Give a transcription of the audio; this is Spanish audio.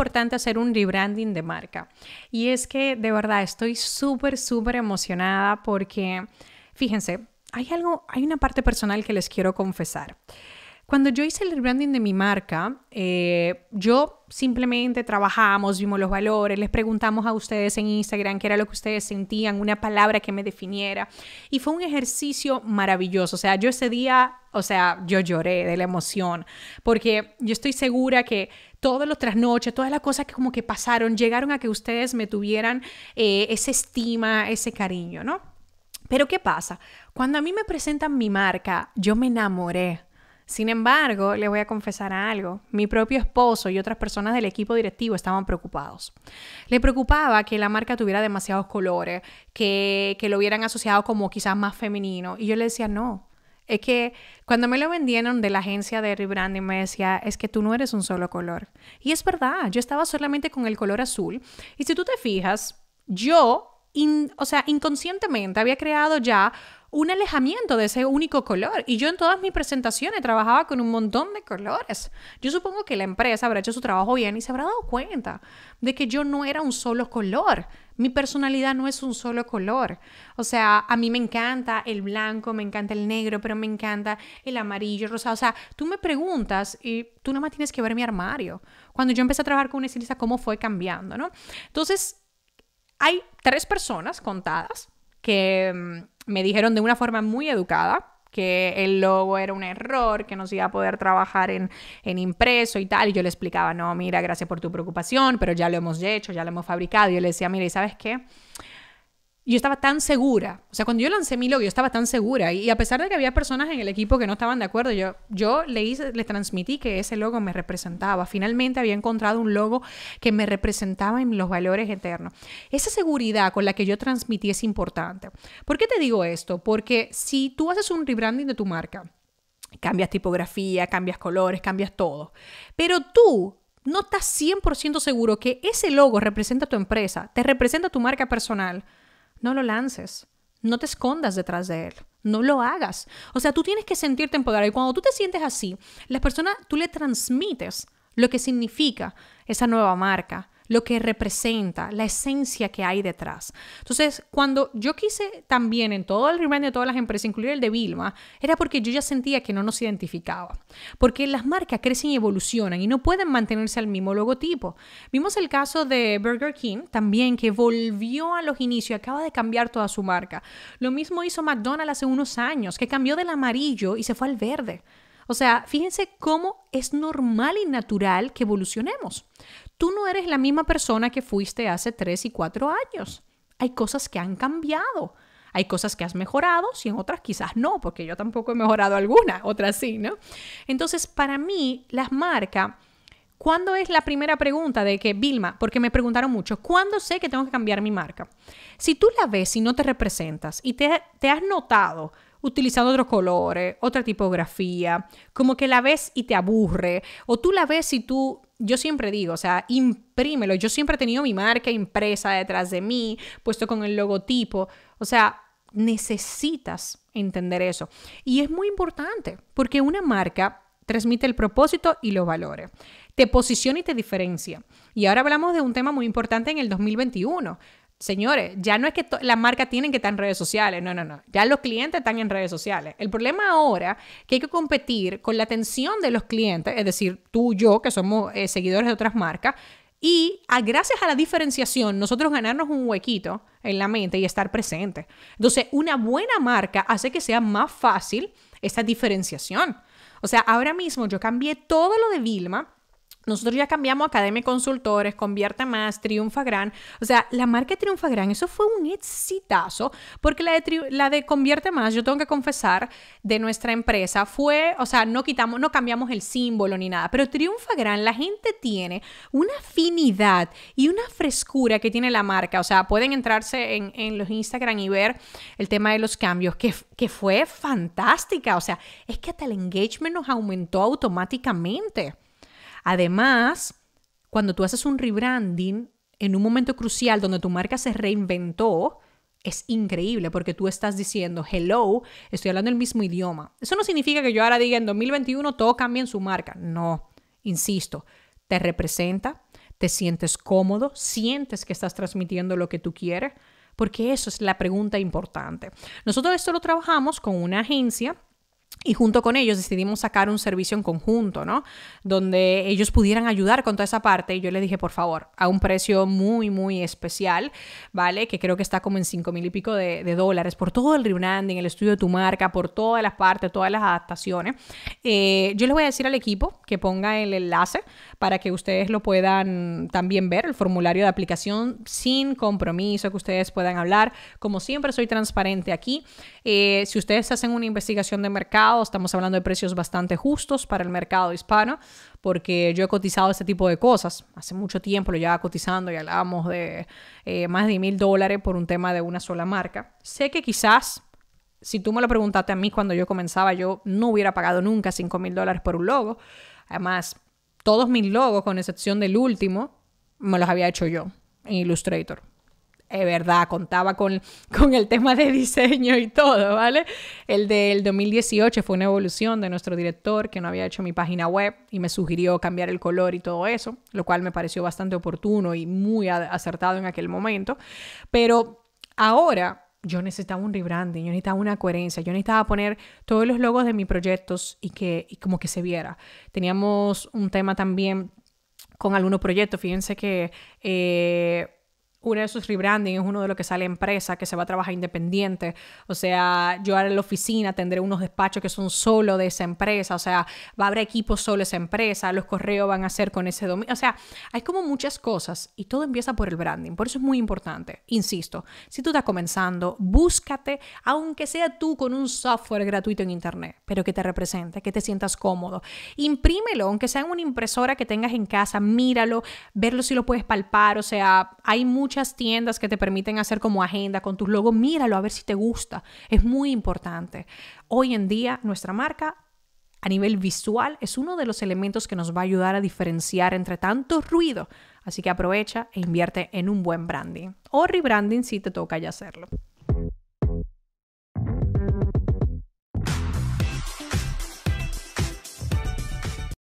importante hacer un rebranding de marca. Y es que de verdad estoy súper, súper emocionada porque, fíjense, hay algo, hay una parte personal que les quiero confesar. Cuando yo hice el rebranding de mi marca, eh, yo simplemente trabajamos, vimos los valores, les preguntamos a ustedes en Instagram qué era lo que ustedes sentían, una palabra que me definiera. Y fue un ejercicio maravilloso. O sea, yo ese día, o sea, yo lloré de la emoción, porque yo estoy segura que todas las otras noches, todas las cosas que como que pasaron, llegaron a que ustedes me tuvieran eh, esa estima, ese cariño, ¿no? Pero ¿qué pasa? Cuando a mí me presentan mi marca, yo me enamoré sin embargo, le voy a confesar algo. Mi propio esposo y otras personas del equipo directivo estaban preocupados. Le preocupaba que la marca tuviera demasiados colores, que, lo hubieran asociado como quizás más femenino. Y yo le decía, no, es que cuando me lo vendieron de la agencia de rebranding me decía, es que tú no eres un solo color. Y es verdad, yo estaba solamente con el color azul. Y si tú te fijas, yo, o sea, inconscientemente había creado ya un alejamiento de ese único color. Y yo en todas mis presentaciones trabajaba con un montón de colores. Yo supongo que la empresa habrá hecho su trabajo bien y se habrá dado cuenta de que yo no era un solo color. Mi personalidad no es un solo color. O sea, a mí me encanta el blanco, me encanta el negro, pero me encanta el amarillo, el rosado. O sea, tú me preguntas y tú nada más tienes que ver mi armario. Cuando yo empecé a trabajar con una estilista, cómo fue cambiando, ¿no? Entonces, hay tres personas contadas que mm, me dijeron de una forma muy educada que el logo era un error, que no se iba a poder trabajar en, en, impreso y tal. Y yo le explicaba, no, mira, gracias por tu preocupación, pero ya lo hemos hecho, ya lo hemos fabricado. Y yo le decía, mira, ¿y sabes qué? yo estaba tan segura, o sea, cuando yo lancé mi logo, yo estaba tan segura, y a pesar de que había personas en el equipo que no estaban de acuerdo, yo, yo le, le transmití que ese logo me representaba. Finalmente había encontrado un logo que me representaba en los valores eternos. Esa seguridad con la que yo transmití es importante. ¿Por qué te digo esto? Porque si tú haces un rebranding de tu marca, cambias tipografía, cambias colores, cambias todo, pero tú no estás 100% seguro que ese logo representa tu empresa, te representa tu marca personal, no lo lances. No te escondas detrás de él. No lo hagas. O sea, tú tienes que sentirte empoderado. Y cuando tú te sientes así, las personas, tú le transmites lo que significa esa nueva marca, lo que representa, la esencia que hay detrás. Entonces, cuando yo quise también en todo el rebranding de todas las empresas, incluir el de Vilma, era porque yo ya sentía que no nos identificaba. Porque las marcas crecen y evolucionan y no pueden mantenerse al mismo logotipo. Vimos el caso de Burger King también, que volvió a los inicios y acaba de cambiar toda su marca. Lo mismo hizo McDonald's hace unos años, que cambió del amarillo y se fue al verde. O sea, fíjense cómo es normal y natural que evolucionemos tú no eres la misma persona que fuiste hace tres y cuatro años. Hay cosas que han cambiado. Hay cosas que has mejorado, si en otras quizás no, porque yo tampoco he mejorado alguna, otras sí, ¿no? Entonces, para mí, las marcas, ¿cuándo es la primera pregunta de que, Vilma, porque me preguntaron mucho, ¿cuándo sé que tengo que cambiar mi marca? Si tú la ves y no te representas y te, te has notado utilizando otros colores, otra tipografía, como que la ves y te aburre, o tú la ves y tú, yo siempre digo, o sea, imprímelo, yo siempre he tenido mi marca impresa detrás de mí, puesto con el logotipo, o sea, necesitas entender eso. Y es muy importante, porque una marca transmite el propósito y los valores, te posiciona y te diferencia. Y ahora hablamos de un tema muy importante en el 2021, Señores, ya no es que las marcas tienen que estar en redes sociales, no, no, no, ya los clientes están en redes sociales. El problema ahora que hay que competir con la atención de los clientes, es decir, tú, y yo, que somos eh, seguidores de otras marcas, y gracias a la diferenciación, nosotros ganarnos un huequito en la mente y estar presente. Entonces, una buena marca hace que sea más fácil esta diferenciación. O sea, ahora mismo yo cambié todo lo de Vilma nosotros ya cambiamos Academia Consultores, Convierte Más, Triunfa Gran. O sea, la marca Triunfa Gran, eso fue un exitazo, porque la de, la de Convierte Más, yo tengo que confesar, de nuestra empresa fue, o sea, no quitamos, no cambiamos el símbolo ni nada, pero Triunfa Gran, la gente tiene una afinidad y una frescura que tiene la marca. O sea, pueden entrarse en, los Instagram y ver el tema de los cambios, que, que fue fantástica. O sea, es que hasta el engagement nos aumentó automáticamente. Además, cuando tú haces un rebranding en un momento crucial donde tu marca se reinventó, es increíble porque tú estás diciendo, hello, estoy hablando el mismo idioma. Eso no significa que yo ahora diga en 2021 todo cambie en su marca. No, insisto, te representa, te sientes cómodo, sientes que estás transmitiendo lo que tú quieres, porque eso es la pregunta importante. Nosotros esto lo trabajamos con una agencia y junto con ellos decidimos sacar un servicio en conjunto, ¿no? Donde ellos pudieran ayudar con toda esa parte. Y yo les dije, por favor, a un precio muy, muy especial, ¿vale? Que creo que está como en cinco mil y pico de, dólares por todo el en el estudio de tu marca, por todas las partes, todas las adaptaciones. Eh, yo les voy a decir al equipo que ponga el enlace para que ustedes lo puedan también ver, el formulario de aplicación sin compromiso, que ustedes puedan hablar. Como siempre, soy transparente aquí. Eh, si ustedes hacen una investigación de mercado, Estamos hablando de precios bastante justos para el mercado hispano, porque yo he cotizado este tipo de cosas. Hace mucho tiempo lo llevaba cotizando y hablábamos de eh, más de mil dólares por un tema de una sola marca. Sé que quizás si tú me lo preguntaste a mí cuando yo comenzaba, yo no hubiera pagado nunca cinco mil dólares por un logo. Además, todos mis logos, con excepción del último, me los había hecho yo en Illustrator es verdad, contaba con, con el tema de diseño y todo, ¿vale? El del 2018 fue una evolución de nuestro director que no había hecho mi página web y me sugirió cambiar el color y todo eso, lo cual me pareció bastante oportuno y muy acertado en aquel momento. Pero ahora yo necesitaba un rebranding, yo necesitaba una coherencia, yo necesitaba poner todos los logos de mis proyectos y que y como que se viera. Teníamos un tema también con algunos proyectos, fíjense que... Eh, uno de esos rebranding es uno de los que sale empresa, que se va a trabajar independiente. O sea, yo ahora en la oficina tendré unos despachos que son solo de esa empresa. O sea, va a haber equipos solo de esa empresa. Los correos van a ser con ese dominio. O sea, hay como muchas cosas y todo empieza por el branding. Por eso es muy importante. Insisto, si tú estás comenzando, búscate, aunque sea tú con un software gratuito en internet, pero que te represente, que te sientas cómodo. Imprímelo, aunque sea en una impresora que tengas en casa, míralo, verlo si lo puedes palpar. O sea, hay mucho muchas tiendas que te permiten hacer como agenda con tus logos. Míralo a ver si te gusta. Es muy importante. Hoy en día nuestra marca a nivel visual es uno de los elementos que nos va a ayudar a diferenciar entre tanto ruido. Así que aprovecha e invierte en un buen branding o rebranding si te toca ya hacerlo.